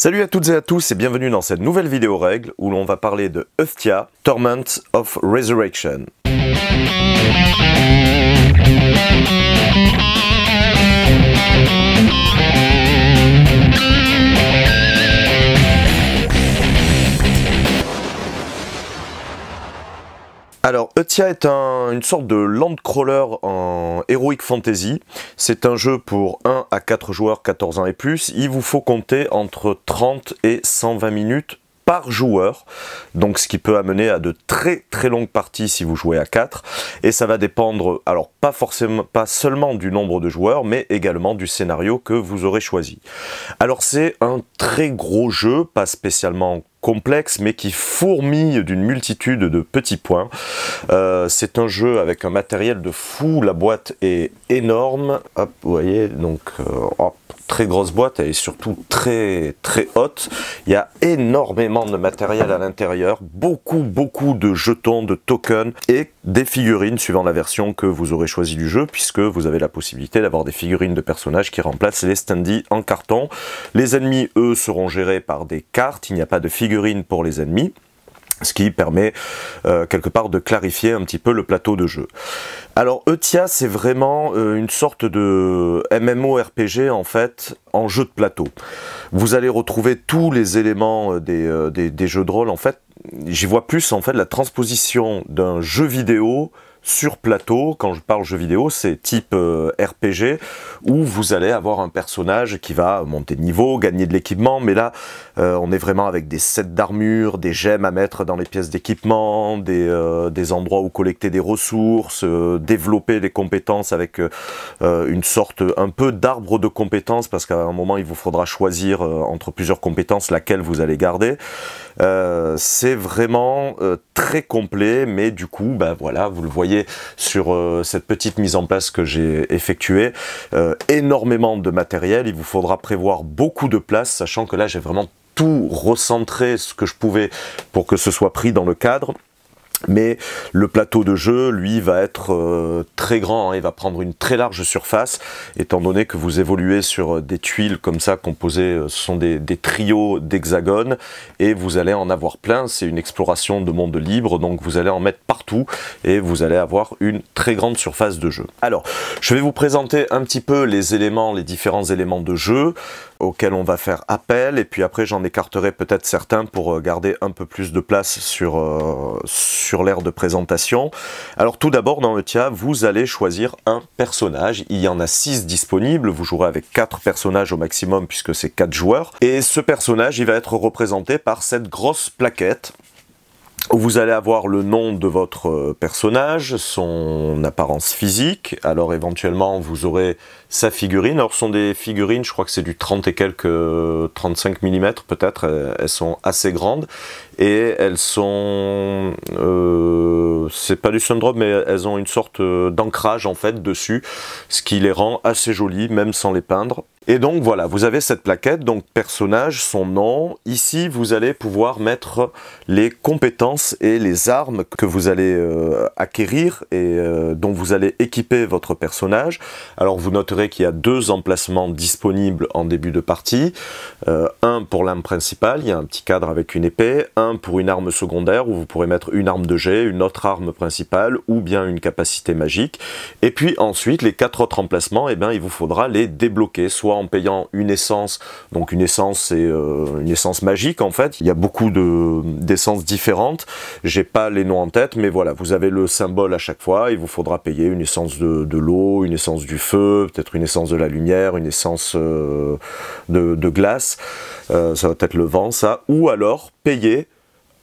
Salut à toutes et à tous et bienvenue dans cette nouvelle vidéo règle où l'on va parler de Euthia, Torment of Resurrection. Alors, Etia est une sorte de land crawler en Heroic Fantasy. C'est un jeu pour 1 à 4 joueurs, 14 ans et plus. Il vous faut compter entre 30 et 120 minutes par joueur, donc ce qui peut amener à de très très longues parties si vous jouez à 4, et ça va dépendre, alors pas forcément, pas seulement du nombre de joueurs, mais également du scénario que vous aurez choisi. Alors c'est un très gros jeu, pas spécialement complexe, mais qui fourmille d'une multitude de petits points. Euh, c'est un jeu avec un matériel de fou, la boîte est énorme, vous voyez, donc euh, très grosse boîte et surtout très très haute. Il y a énormément de matériel à l'intérieur, beaucoup beaucoup de jetons, de tokens et des figurines suivant la version que vous aurez choisi du jeu puisque vous avez la possibilité d'avoir des figurines de personnages qui remplacent les standees en carton. Les ennemis eux seront gérés par des cartes, il n'y a pas de figurines pour les ennemis ce qui permet euh, quelque part de clarifier un petit peu le plateau de jeu. Alors Eutia c'est vraiment euh, une sorte de MMORPG en fait en jeu de plateau. Vous allez retrouver tous les éléments euh, des, des jeux de rôle en fait. J'y vois plus en fait la transposition d'un jeu vidéo sur plateau, quand je parle jeux vidéo, c'est type euh, RPG, où vous allez avoir un personnage qui va monter de niveau, gagner de l'équipement, mais là, euh, on est vraiment avec des sets d'armure, des gemmes à mettre dans les pièces d'équipement, des, euh, des, endroits où collecter des ressources, développer des compétences avec une sorte un peu d'arbre de compétences, parce qu'à un moment, il vous faudra choisir entre plusieurs compétences laquelle vous allez garder. Euh, c'est vraiment euh, très complet, mais du coup, bah voilà, vous le voyez sur euh, cette petite mise en place que j'ai effectuée, énormément de matériel, il vous faudra prévoir beaucoup de place, sachant que là j'ai vraiment tout recentré ce que je pouvais pour que ce soit pris dans le cadre. Mais le plateau de jeu, lui, va être euh, très grand, et hein. il va prendre une très large surface, étant donné que vous évoluez sur euh, des tuiles comme ça composées, euh, ce sont des, des trios d'hexagones, et vous allez en avoir plein, c'est une exploration de monde libre, donc vous allez en mettre partout, et vous allez avoir une très grande surface de jeu. Alors, je vais vous présenter un petit peu les éléments, les différents éléments de jeu, auxquels on va faire appel et puis après j'en écarterai peut-être certains pour euh, garder un peu plus de place sur, euh, sur l'ère de présentation. Alors tout d'abord dans le TIA, vous allez choisir un personnage. Il y en a 6 disponibles, vous jouerez avec 4 personnages au maximum puisque c'est 4 joueurs. Et ce personnage, il va être représenté par cette grosse plaquette vous allez avoir le nom de votre euh, personnage, son apparence physique, alors éventuellement vous aurez sa figurine. Alors ce sont des figurines, je crois que c'est du 30 et quelques, 35 euh, mm peut-être, euh, elles sont assez grandes et elles sont, euh, c'est pas du syndrome, mais elles ont une sorte euh, d'ancrage en fait dessus, ce qui les rend assez jolies, même sans les peindre. Et donc voilà, vous avez cette plaquette, donc personnage, son nom. Ici, vous allez pouvoir mettre les compétences et les armes que vous allez euh, acquérir et dont vous allez équiper votre personnage. Alors vous noterez qu'il y a deux emplacements disponibles en début de partie. un pour l'âme principale, il y a un petit cadre avec une épée. Un pour une arme secondaire où vous pourrez mettre une arme de jet, une autre arme principale ou bien une capacité magique. Et puis ensuite, les quatre autres emplacements, eh bien, il vous faudra les débloquer, soit en payant une essence, donc une essence c'est euh, une essence magique en fait. Il y a beaucoup d'essences différentes. J'ai pas les noms en tête, mais voilà, vous avez le symbole à chaque fois. Il vous faudra payer une essence de, l'eau, une essence du feu, peut-être une essence de la lumière, une essence euh, de, glace. Euh, ça va être le vent, ça. Ou alors payer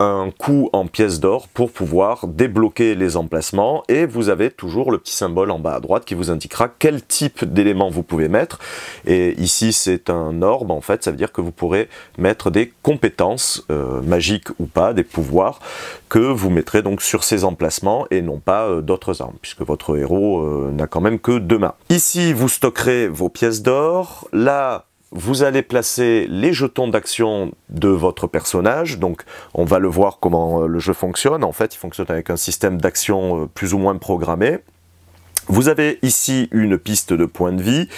un coup en pièces d'or pour pouvoir débloquer les emplacements et vous avez toujours le petit symbole en bas à droite qui vous indiquera quel type d'éléments vous pouvez mettre et ici c'est un orbe en fait ça veut dire que vous pourrez mettre des compétences euh, magiques ou pas des pouvoirs que vous mettrez donc sur ces emplacements et non pas euh, d'autres armes puisque votre héros euh, n'a quand même que deux mains ici vous stockerez vos pièces d'or là vous allez placer les jetons d'action de votre personnage. Donc, on va le voir comment euh, le jeu fonctionne. En fait, il fonctionne avec un système d'action euh, plus ou moins programmé. Vous avez ici une piste de points de vie.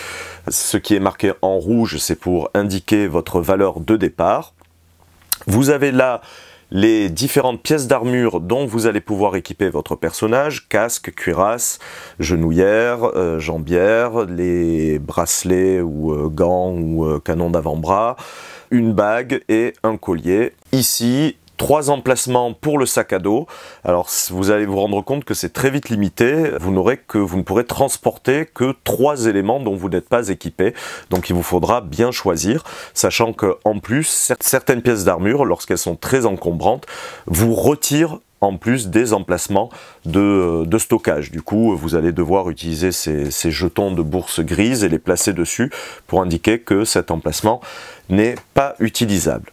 Ce qui est marqué en rouge, c'est pour indiquer votre valeur de départ. Vous avez là les différentes pièces d'armure dont vous allez pouvoir équiper votre personnage, casque, cuirasse, genouillère, euh, jambière, les bracelets ou euh, gants ou canon euh, canons d'avant-bras, une bague et un collier. Ici, trois emplacements pour le sac à dos. Alors vous allez vous rendre compte que c'est très vite limité. Vous n'aurez que vous ne pourrez transporter que trois éléments dont vous n'êtes pas équipé. Donc il vous faudra bien choisir, sachant que en plus certaines pièces d'armure, lorsqu'elles sont très encombrantes, vous retirent en plus des emplacements de, euh, stockage. Du coup, vous allez devoir utiliser ces, jetons de bourse grise et les placer dessus pour indiquer que cet emplacement n'est pas utilisable.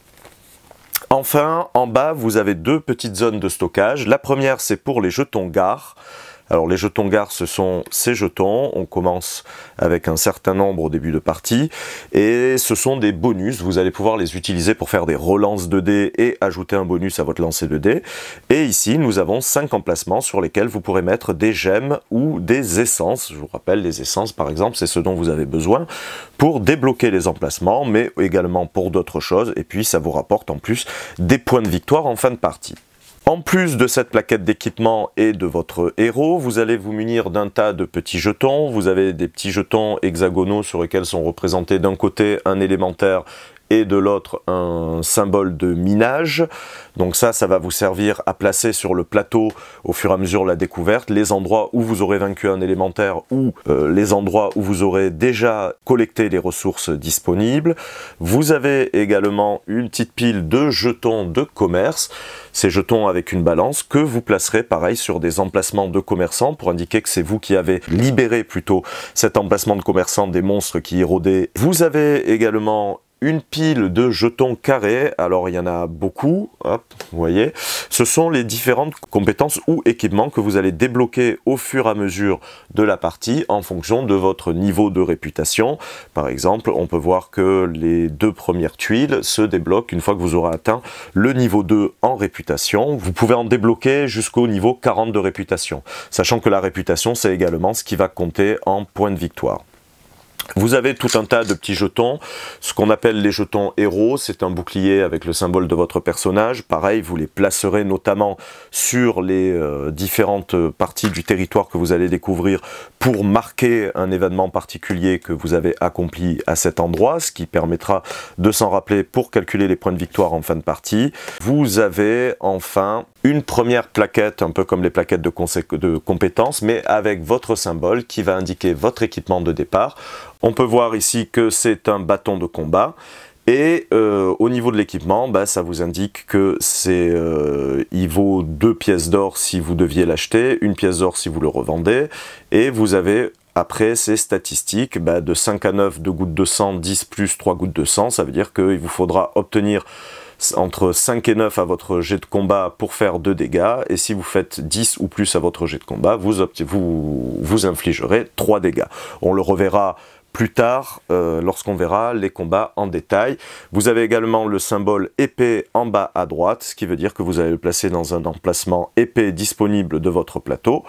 Enfin, en bas, vous avez deux petites zones de stockage. La première, c'est pour les jetons gare. Alors les jetons gars ce sont ces jetons. On commence avec un certain nombre au début de partie. Et ce sont des bonus. Vous allez pouvoir les utiliser pour faire des relances de dés et ajouter un bonus à votre lancer de dés. Et ici, nous avons 5 emplacements sur lesquels vous pourrez mettre des gemmes ou des essences. Je vous rappelle, les essences, par exemple, c'est ce dont vous avez besoin pour débloquer les emplacements, mais également pour d'autres choses. Et puis, ça vous rapporte en plus des points de victoire en fin de partie. En plus de cette plaquette d'équipement et de votre héros, vous allez vous munir d'un tas de petits jetons. Vous avez des petits jetons hexagonaux sur lesquels sont représentés d'un côté un élémentaire et de l'autre un symbole de minage. Donc ça, ça va vous servir à placer sur le plateau au fur et à mesure de la découverte les endroits où vous aurez vaincu un élémentaire ou euh, les endroits où vous aurez déjà collecté les ressources disponibles. Vous avez également une petite pile de jetons de commerce, ces jetons avec une balance que vous placerez pareil sur des emplacements de commerçants pour indiquer que c'est vous qui avez libéré plutôt cet emplacement de commerçants des monstres qui érodaient. Vous avez également une pile de jetons carrés, alors il y en a beaucoup, vous voyez, ce sont les différentes compétences ou équipements que vous allez débloquer au fur et à mesure de la partie en fonction de votre niveau de réputation. Par exemple, on peut voir que les deux premières tuiles se débloquent une fois que vous aurez atteint le niveau 2 en réputation. Vous pouvez en débloquer jusqu'au niveau 40 de réputation, sachant que la réputation, c'est également ce qui va compter en points de victoire. Vous avez tout un tas de petits jetons, ce qu'on appelle les jetons héros, c'est un bouclier avec le symbole de votre personnage, pareil vous les placerez notamment sur les euh, différentes parties du territoire que vous allez découvrir pour marquer un événement particulier que vous avez accompli à cet endroit, ce qui permettra de s'en rappeler pour calculer les points de victoire en fin de partie. Vous avez enfin une première plaquette, un peu comme les plaquettes de compétences, mais avec votre symbole qui va indiquer votre équipement de départ. On peut voir ici que c'est un bâton de combat. Et euh, au niveau de l'équipement, bah, ça vous indique que c'est, euh, il vaut deux pièces d'or si vous deviez l'acheter, une pièce d'or si vous le revendez, et vous avez après ces statistiques bah, de 5 à 9, de gouttes de sang, 10 plus 3 gouttes de sang, ça veut dire qu'il vous faudra obtenir entre 5 et 9 à votre jet de combat pour faire 2 dégâts, et si vous faites 10 ou plus à votre jet de combat, vous, vous, vous infligerez 3 dégâts. On le reverra plus tard euh, lorsqu'on verra les combats en détail. Vous avez également le symbole épée en bas à droite, ce qui veut dire que vous allez le placer dans un emplacement épée disponible de votre plateau,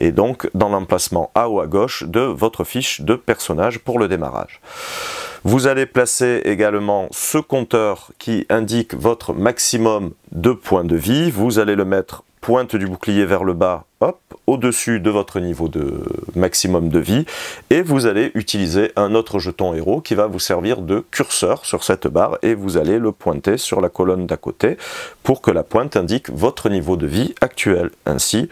et donc dans l'emplacement à ou à gauche de votre fiche de personnage pour le démarrage. Vous allez placer également ce compteur qui indique votre maximum de points de vie. Vous allez le mettre pointe du bouclier vers le bas, hop, au-dessus de votre niveau de maximum de vie, et vous allez utiliser un autre jeton héros qui va vous servir de curseur sur cette barre, et vous allez le pointer sur la colonne d'à côté pour que la pointe indique votre niveau de vie actuel. Ainsi,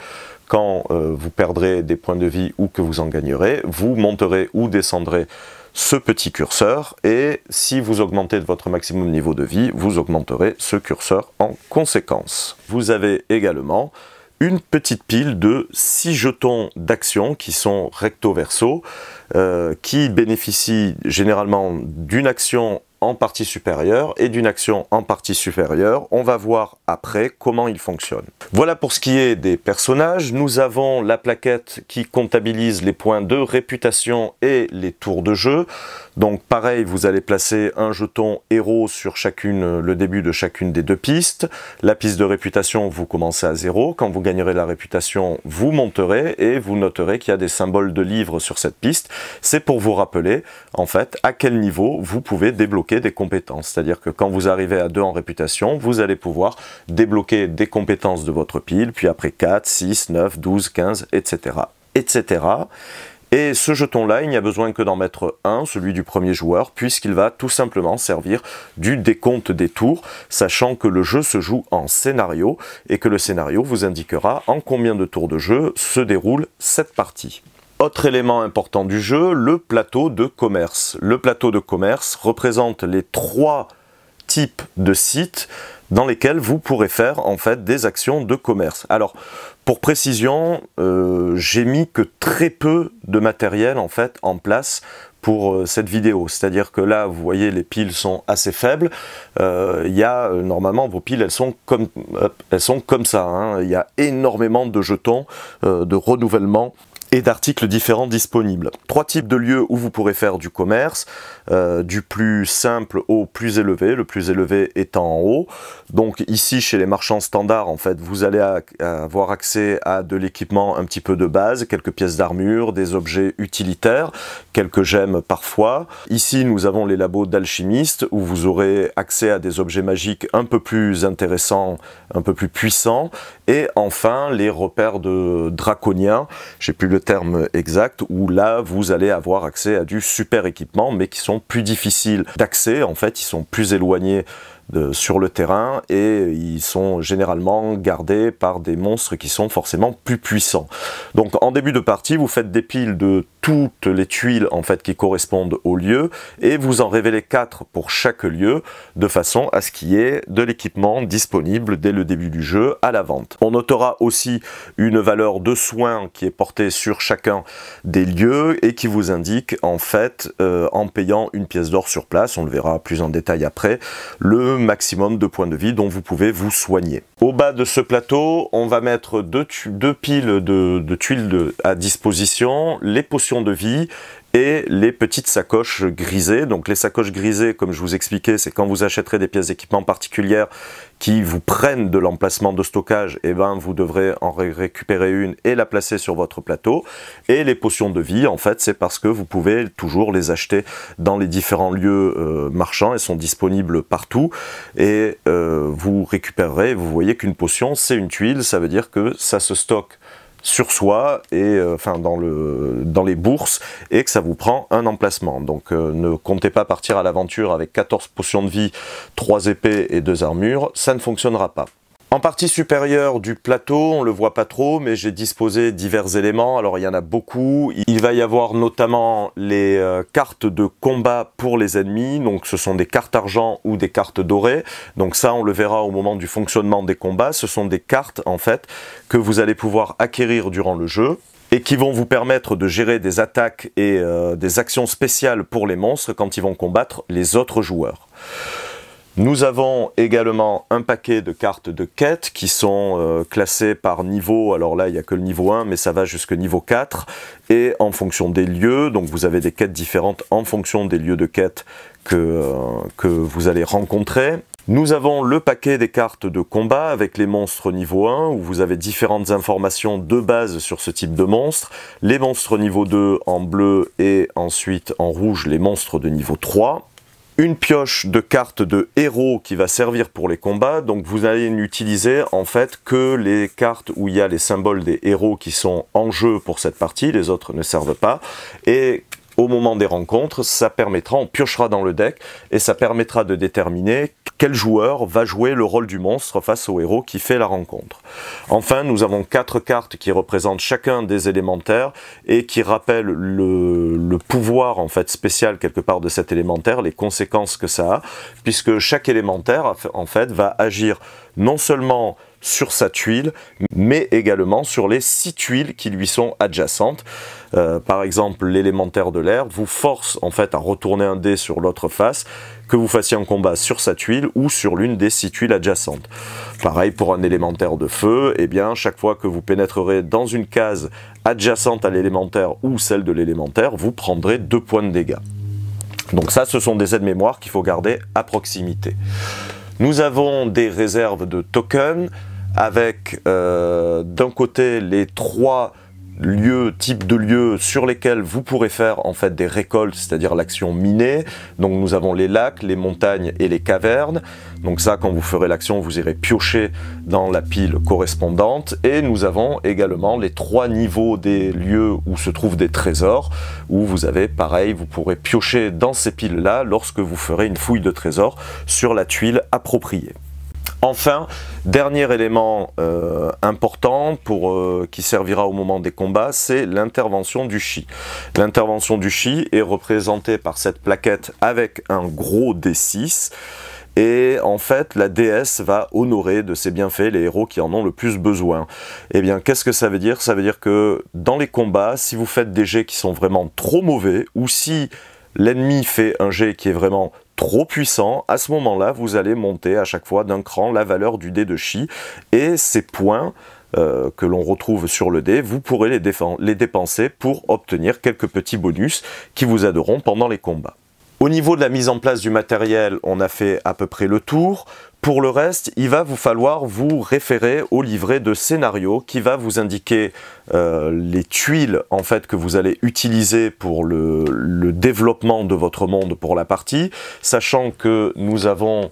quand euh, vous perdrez des points de vie ou que vous en gagnerez, vous monterez ou descendrez ce petit curseur et si vous augmentez de votre maximum niveau de vie, vous augmenterez ce curseur en conséquence. Vous avez également une petite pile de 6 jetons d'action qui sont recto-verso, euh, qui bénéficient généralement d'une action en partie supérieure et d'une action en partie supérieure. On va voir après comment il fonctionne. Voilà pour ce qui est des personnages. Nous avons la plaquette qui comptabilise les points de réputation et les tours de jeu. Donc pareil, vous allez placer un jeton héros sur chacune, euh, le début de chacune des deux pistes. La piste de réputation, vous commencez à zéro. Quand vous gagnerez la réputation, vous monterez et vous noterez qu'il y a des symboles de livres sur cette piste. C'est pour vous rappeler, en fait, à quel niveau vous pouvez débloquer des compétences. C'est-à-dire que quand vous arrivez à 2 en réputation, vous allez pouvoir débloquer des compétences de votre pile, puis après 4, 6, 9, 12, 15, etc. etc. Et ce jeton-là, il n'y a besoin que d'en mettre un, celui du premier joueur, puisqu'il va tout simplement servir du décompte des tours, sachant que le jeu se joue en scénario et que le scénario vous indiquera en combien de tours de jeu se déroule cette partie. Autre élément important du jeu, le plateau de commerce. Le plateau de commerce représente les trois types de sites dans lesquelles vous pourrez faire en fait des actions de commerce. Alors pour précision, euh, j'ai mis que très peu de matériel en fait en place pour euh, cette vidéo. C'est-à-dire que là, vous voyez, les piles sont assez faibles. Euh, il y a normalement vos piles, elles sont comme, elles sont comme ça. Hein. Il y a énormément de jetons de renouvellement et d'articles différents disponibles. Trois types de lieux où vous pourrez faire du commerce, euh, du plus simple au plus élevé, le plus élevé étant en haut. Donc ici, chez les marchands standards, en fait, vous allez avoir accès à de l'équipement un petit peu de base, quelques pièces d'armure, des objets utilitaires, quelques gemmes parfois. Ici, nous avons les labos d'alchimistes, où vous aurez accès à des objets magiques un peu plus intéressants un peu plus puissant Et enfin, les repères de draconiens, j'ai plus le terme exact, où là, vous allez avoir accès à du super équipement, mais qui sont plus difficiles d'accès. En fait, ils sont plus éloignés sur le terrain et ils sont généralement gardés par des monstres qui sont forcément plus puissants. Donc en début de partie, vous faites des piles de toutes les tuiles en fait qui correspondent au lieu et vous en révélez quatre pour chaque lieu de façon à ce qu'il y ait de l'équipement disponible dès le début du jeu à la vente. On notera aussi une valeur de soins qui est portée sur chacun des lieux et qui vous indique en fait euh, en payant une pièce d'or sur place, on le verra plus en détail après, le maximum de points de vie dont vous pouvez vous soigner. Au bas de ce plateau, on va mettre deux, piles de, tuiles à disposition, les potions de vie et les petites sacoches grisées. Donc les sacoches grisées, comme je vous expliquais, c'est quand vous achèterez des pièces d'équipement particulières qui vous prennent de l'emplacement de stockage, et eh ben vous devrez en récupérer une et la placer sur votre plateau. Et les potions de vie, en fait, c'est parce que vous pouvez toujours les acheter dans les différents lieux euh, marchands. et sont disponibles partout et euh, vous récupérerez. Vous voyez qu'une potion, c'est une tuile, ça veut dire que ça se stocke sur soi et euh, enfin dans le dans les bourses et que ça vous prend un emplacement. Donc euh, ne comptez pas partir à l'aventure avec 14 potions de vie, 3 épées et 2 armures, ça ne fonctionnera pas. En partie supérieure du plateau, on le voit pas trop, mais j'ai disposé divers éléments. Alors il y en a beaucoup. Il va y avoir notamment les euh, cartes de combat pour les ennemis. Donc ce sont des cartes argent ou des cartes dorées. Donc ça, on le verra au moment du fonctionnement des combats. Ce sont des cartes en fait que vous allez pouvoir acquérir durant le jeu et qui vont vous permettre de gérer des attaques et euh, des actions spéciales pour les monstres quand ils vont combattre les autres joueurs. Nous avons également un paquet de cartes de quête qui sont euh, classées par niveau. Alors là, il n'y a que le niveau 1, mais ça va jusque niveau 4. Et en fonction des lieux, donc vous avez des quêtes différentes en fonction des lieux de quête que, euh, que vous allez rencontrer. Nous avons le paquet des cartes de combat avec les monstres niveau 1 où vous avez différentes informations de base sur ce type de monstre, les monstres niveau 2 en bleu et ensuite en rouge les monstres de niveau 3 une pioche de cartes de héros qui va servir pour les combats. Donc vous allez n'utiliser en fait que les cartes où il y a les symboles des héros qui sont en jeu pour cette partie, les autres ne servent pas. Et au moment des rencontres, ça permettra, on piochera dans le deck et ça permettra de déterminer quel joueur va jouer le rôle du monstre face au héros qui fait la rencontre. Enfin, nous avons quatre cartes qui représentent chacun des élémentaires et qui rappellent le, pouvoir en fait spécial quelque part de cet élémentaire, les conséquences que ça a, puisque chaque élémentaire en fait va agir non seulement sur sa tuile, mais également sur les six tuiles qui lui sont adjacentes. Euh, par exemple, l'élémentaire de l'air vous force en fait à retourner un dé sur l'autre face, que vous fassiez un combat sur sa tuile ou sur l'une des six tuiles adjacentes. Pareil pour un élémentaire de feu, et eh bien chaque fois que vous pénétrerez dans une case adjacente à l'élémentaire ou celle de l'élémentaire, vous prendrez deux points de dégâts. Donc ça, ce sont des aides-mémoire qu'il faut garder à proximité. Nous avons des réserves de tokens, avec euh, d'un côté les trois lieux, types de lieux sur lesquels vous pourrez faire en fait des récoltes, c'est-à-dire l'action minée. Donc nous avons les lacs, les montagnes et les cavernes. Donc ça, quand vous ferez l'action, vous irez piocher dans la pile correspondante. Et nous avons également les trois niveaux des lieux où se trouvent des trésors, où vous avez pareil, vous pourrez piocher dans ces piles-là lorsque vous ferez une fouille de trésors sur la tuile appropriée. Enfin, dernier élément euh, important pour, euh, qui servira au moment des combats, c'est l'intervention du chi. L'intervention du chi est représentée par cette plaquette avec un gros D6. Et en fait, la déesse va honorer de ses bienfaits les héros qui en ont le plus besoin. Eh bien, qu'est-ce que ça veut dire Ça veut dire que dans les combats, si vous faites des jets qui sont vraiment trop mauvais, ou si l'ennemi fait un jet qui est vraiment trop puissant, à ce moment-là, vous allez monter à chaque fois d'un cran la valeur du dé de chi, et ces points euh, que l'on retrouve sur le dé, vous pourrez les dépenser pour obtenir quelques petits bonus qui vous aideront pendant les combats. Au niveau de la mise en place du matériel, on a fait à peu près le tour. Pour le reste, il va vous falloir vous référer au livret de scénario qui va vous indiquer euh, les tuiles en fait que vous allez utiliser pour le, développement de votre monde pour la partie, sachant que nous avons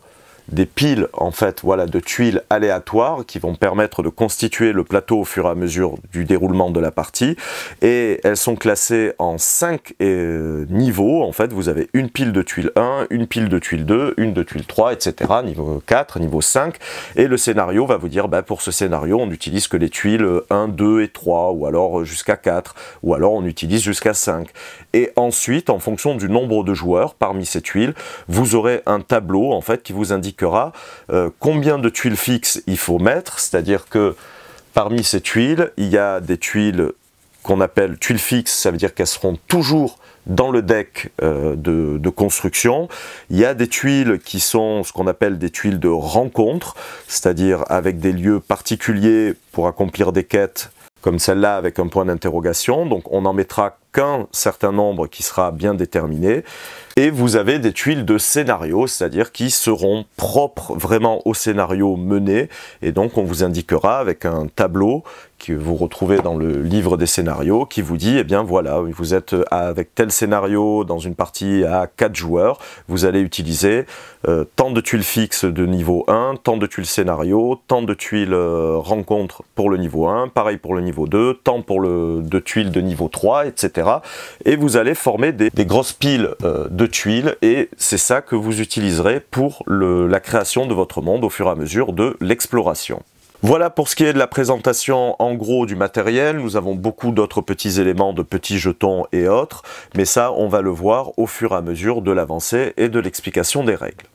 des piles en fait voilà de tuiles aléatoires qui vont permettre de constituer le plateau au fur et à mesure du déroulement de la partie et elles sont classées en 5 euh, niveaux en fait vous avez une pile de tuiles 1 une pile de tuiles 2 une de tuiles 3 etc niveau 4 niveau 5 et le scénario va vous dire bah, pour ce scénario on n'utilise que les tuiles 1 2 et 3 ou alors jusqu'à 4 ou alors on utilise jusqu'à 5 et ensuite en fonction du nombre de joueurs parmi ces tuiles vous aurez un tableau en fait qui vous indique euh, combien de tuiles fixes il faut mettre, c'est-à-dire que parmi ces tuiles, il y a des tuiles qu'on appelle tuiles fixes, ça veut dire qu'elles seront toujours dans le deck euh, de, de, construction. Il y a des tuiles qui sont ce qu'on appelle des tuiles de rencontre, c'est-à-dire avec des lieux particuliers pour accomplir des quêtes comme celle-là avec un point d'interrogation. Donc on en mettra certain nombre qui sera bien déterminé. Et vous avez des tuiles de scénario, c'est-à-dire qui seront propres vraiment au scénario mené. Et donc on vous indiquera avec un tableau que vous retrouvez dans le livre des scénarios qui vous dit, eh bien voilà, vous êtes avec tel scénario dans une partie à 4 joueurs, vous allez utiliser euh, tant de tuiles fixes de niveau 1, tant de tuiles scénario, tant de tuiles euh, rencontres pour le niveau 1, pareil pour le niveau 2, tant pour le, de tuiles de niveau 3, etc. Et vous allez former des, grosses piles euh, de tuiles et c'est ça que vous utiliserez pour la création de votre monde au fur et à mesure de l'exploration. Voilà pour ce qui est de la présentation en gros du matériel. Nous avons beaucoup d'autres petits éléments de petits jetons et autres, mais ça on va le voir au fur et à mesure de l'avancée et de l'explication des règles.